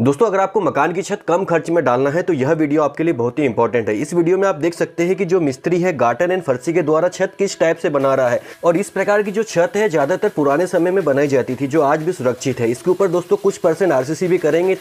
दोस्तों अगर आपको मकान की छत कम खर्च में डालना है तो यह वीडियो आपके लिए बहुत ही इंपॉर्टेंट है इस वीडियो में आप देख सकते हैं कि जो मिस्त्री है गार्टन एंड फर्सी के द्वारा छत किस टाइप से बना रहा है और इस प्रकार की जो छत है ज्यादातर पुराने समय में बनाई जाती थी जो आज भी सुरक्षित है इसके ऊपर दोस्तों कुछ परसेंट आरसीसी भी करेंगे